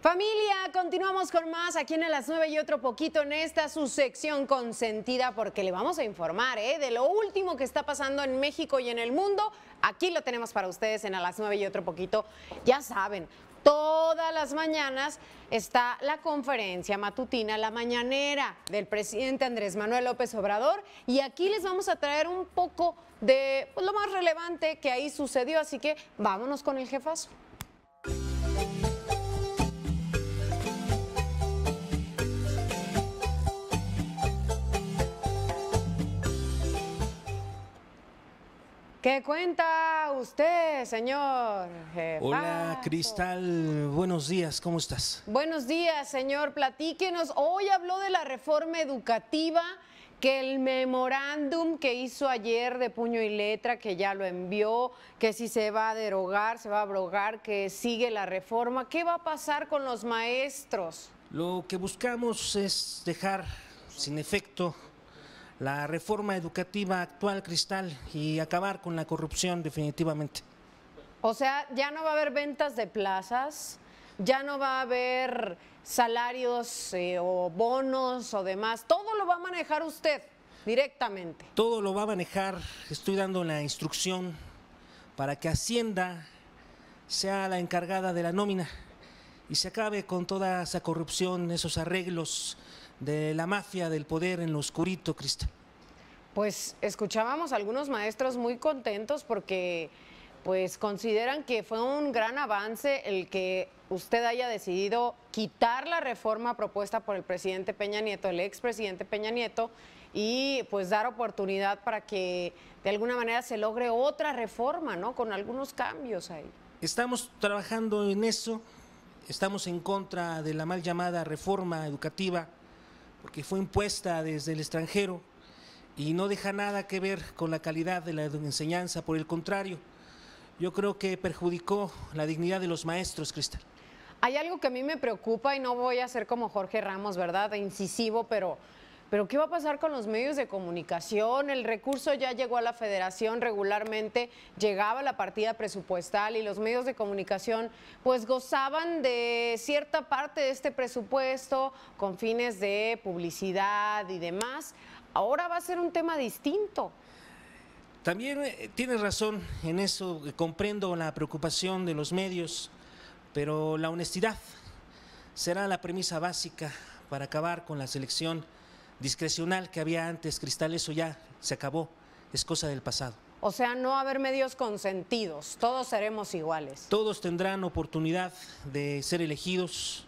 Familia, continuamos con más aquí en A las 9 y otro poquito en esta su sección consentida porque le vamos a informar ¿eh? de lo último que está pasando en México y en el mundo. Aquí lo tenemos para ustedes en A las 9 y otro poquito. Ya saben, todas las mañanas está la conferencia matutina, la mañanera del presidente Andrés Manuel López Obrador y aquí les vamos a traer un poco de pues, lo más relevante que ahí sucedió, así que vámonos con el jefazo. ¿Qué cuenta usted, señor? Hola, Cristal. Buenos días, ¿cómo estás? Buenos días, señor. Platíquenos. Hoy habló de la reforma educativa, que el memorándum que hizo ayer de puño y letra, que ya lo envió, que si se va a derogar, se va a abrogar, que sigue la reforma. ¿Qué va a pasar con los maestros? Lo que buscamos es dejar sin efecto la reforma educativa actual, Cristal, y acabar con la corrupción definitivamente. O sea, ya no va a haber ventas de plazas, ya no va a haber salarios eh, o bonos o demás, todo lo va a manejar usted directamente. Todo lo va a manejar, estoy dando la instrucción para que Hacienda sea la encargada de la nómina y se acabe con toda esa corrupción, esos arreglos de la mafia del poder en lo oscurito, Cristal? Pues escuchábamos a algunos maestros muy contentos porque pues consideran que fue un gran avance el que usted haya decidido quitar la reforma propuesta por el presidente Peña Nieto, el expresidente Peña Nieto, y pues dar oportunidad para que de alguna manera se logre otra reforma, ¿no? Con algunos cambios ahí. Estamos trabajando en eso, estamos en contra de la mal llamada reforma educativa porque fue impuesta desde el extranjero y no deja nada que ver con la calidad de la enseñanza, por el contrario, yo creo que perjudicó la dignidad de los maestros, Cristal. Hay algo que a mí me preocupa y no voy a ser como Jorge Ramos, ¿verdad? Incisivo, pero pero ¿qué va a pasar con los medios de comunicación? El recurso ya llegó a la federación regularmente, llegaba la partida presupuestal y los medios de comunicación pues gozaban de cierta parte de este presupuesto con fines de publicidad y demás. Ahora va a ser un tema distinto. También eh, tienes razón en eso, eh, comprendo la preocupación de los medios, pero la honestidad será la premisa básica para acabar con la selección discrecional que había antes, Cristal, eso ya se acabó, es cosa del pasado. O sea, no haber medios consentidos, todos seremos iguales. Todos tendrán oportunidad de ser elegidos,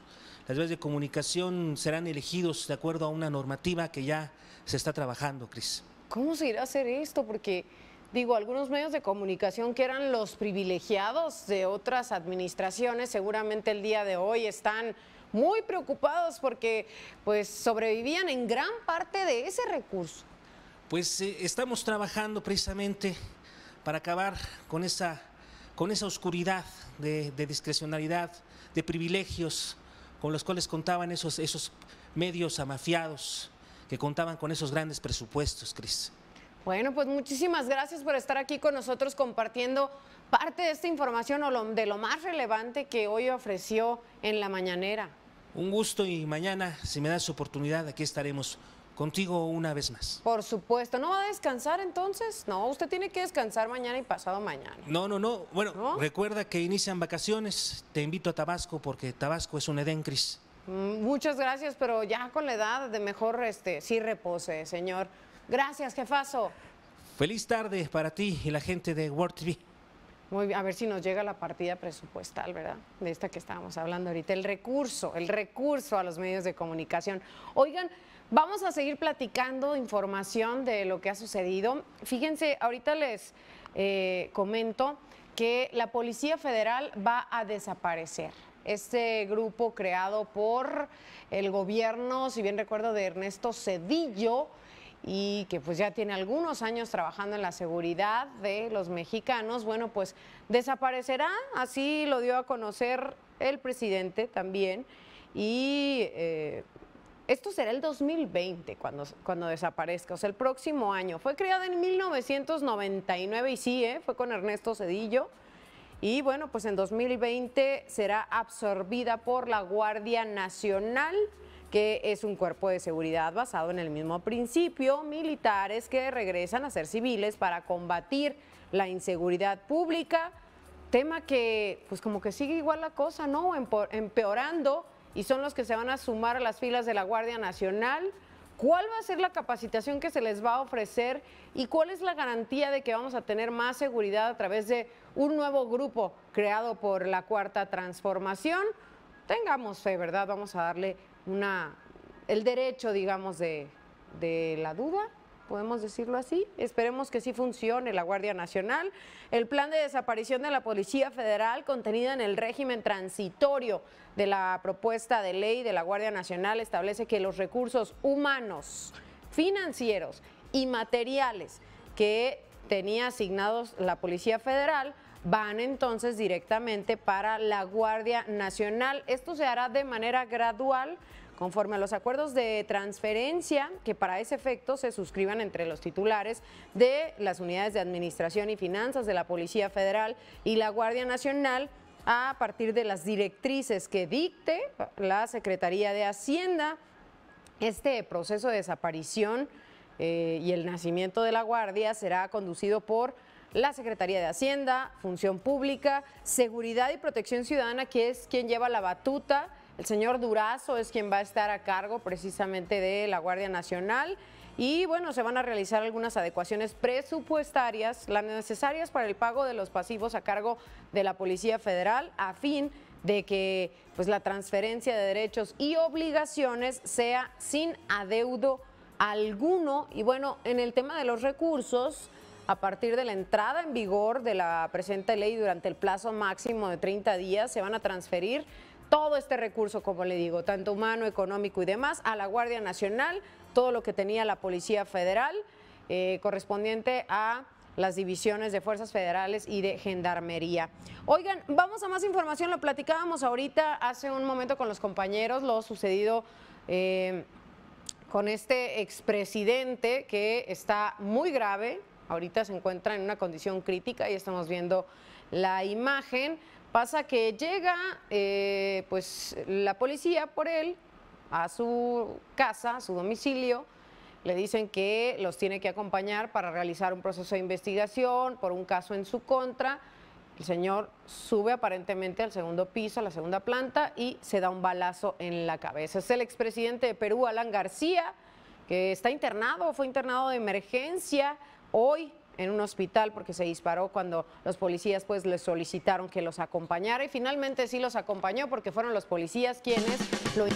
las redes de comunicación serán elegidos de acuerdo a una normativa que ya se está trabajando, Cris. ¿Cómo se irá a hacer esto? Porque digo, algunos medios de comunicación que eran los privilegiados de otras administraciones, seguramente el día de hoy están muy preocupados porque pues sobrevivían en gran parte de ese recurso. Pues eh, estamos trabajando precisamente para acabar con esa, con esa oscuridad de, discrecionalidad, de privilegios con los cuales contaban esos, esos medios amafiados que contaban con esos grandes presupuestos, Cris. Bueno, pues muchísimas gracias por estar aquí con nosotros compartiendo parte de esta información o de lo más relevante que hoy ofreció en la mañanera. Un gusto y mañana, si me das oportunidad, aquí estaremos contigo una vez más. Por supuesto. ¿No va a descansar entonces? No, usted tiene que descansar mañana y pasado mañana. No, no, no. Bueno, recuerda que inician vacaciones. Te invito a Tabasco porque Tabasco es un Edén, Cris. Mm, muchas gracias, pero ya con la edad de mejor este, sí repose, señor. Gracias, jefazo. Feliz tarde para ti y la gente de World TV a ver si nos llega la partida presupuestal, ¿verdad? De esta que estábamos hablando ahorita, el recurso, el recurso a los medios de comunicación. Oigan, vamos a seguir platicando información de lo que ha sucedido. Fíjense, ahorita les eh, comento que la Policía Federal va a desaparecer este grupo creado por el gobierno, si bien recuerdo, de Ernesto Cedillo, y que pues ya tiene algunos años trabajando en la seguridad de los mexicanos, bueno, pues desaparecerá, así lo dio a conocer el presidente también. Y eh, esto será el 2020 cuando, cuando desaparezca, o sea, el próximo año. Fue creada en 1999 y sí, ¿eh? fue con Ernesto Cedillo. Y bueno, pues en 2020 será absorbida por la Guardia Nacional que es un cuerpo de seguridad basado en el mismo principio, militares que regresan a ser civiles para combatir la inseguridad pública, tema que pues como que sigue igual la cosa, ¿no? Empeorando y son los que se van a sumar a las filas de la Guardia Nacional. ¿Cuál va a ser la capacitación que se les va a ofrecer y cuál es la garantía de que vamos a tener más seguridad a través de un nuevo grupo creado por la Cuarta Transformación? Tengamos fe, ¿verdad? Vamos a darle el derecho, digamos, de, de la duda, podemos decirlo así. Esperemos que sí funcione la Guardia Nacional. El plan de desaparición de la Policía Federal contenido en el régimen transitorio de la propuesta de ley de la Guardia Nacional establece que los recursos humanos, financieros y materiales que tenía asignados la Policía Federal van entonces directamente para la Guardia Nacional. Esto se hará de manera gradual conforme a los acuerdos de transferencia que para ese efecto se suscriban entre los titulares de las unidades de administración y finanzas de la Policía Federal y la Guardia Nacional a partir de las directrices que dicte la Secretaría de Hacienda. Este proceso de desaparición eh, y el nacimiento de la Guardia será conducido por la Secretaría de Hacienda, Función Pública, Seguridad y Protección Ciudadana, que es quien lleva la batuta. El señor Durazo es quien va a estar a cargo precisamente de la Guardia Nacional. Y bueno, se van a realizar algunas adecuaciones presupuestarias, las necesarias para el pago de los pasivos a cargo de la Policía Federal, a fin de que pues, la transferencia de derechos y obligaciones sea sin adeudo alguno. Y bueno, en el tema de los recursos, a partir de la entrada en vigor de la presente ley durante el plazo máximo de 30 días se van a transferir todo este recurso, como le digo, tanto humano, económico y demás, a la Guardia Nacional, todo lo que tenía la Policía Federal eh, correspondiente a las divisiones de fuerzas federales y de gendarmería. Oigan, vamos a más información, lo platicábamos ahorita hace un momento con los compañeros, lo sucedido... Eh, con este expresidente que está muy grave, ahorita se encuentra en una condición crítica y estamos viendo la imagen. Pasa que llega eh, pues la policía por él a su casa, a su domicilio, le dicen que los tiene que acompañar para realizar un proceso de investigación por un caso en su contra. El señor sube aparentemente al segundo piso, a la segunda planta, y se da un balazo en la cabeza. Es el expresidente de Perú, Alan García, que está internado, fue internado de emergencia hoy en un hospital porque se disparó cuando los policías pues les solicitaron que los acompañara y finalmente sí los acompañó porque fueron los policías quienes lo...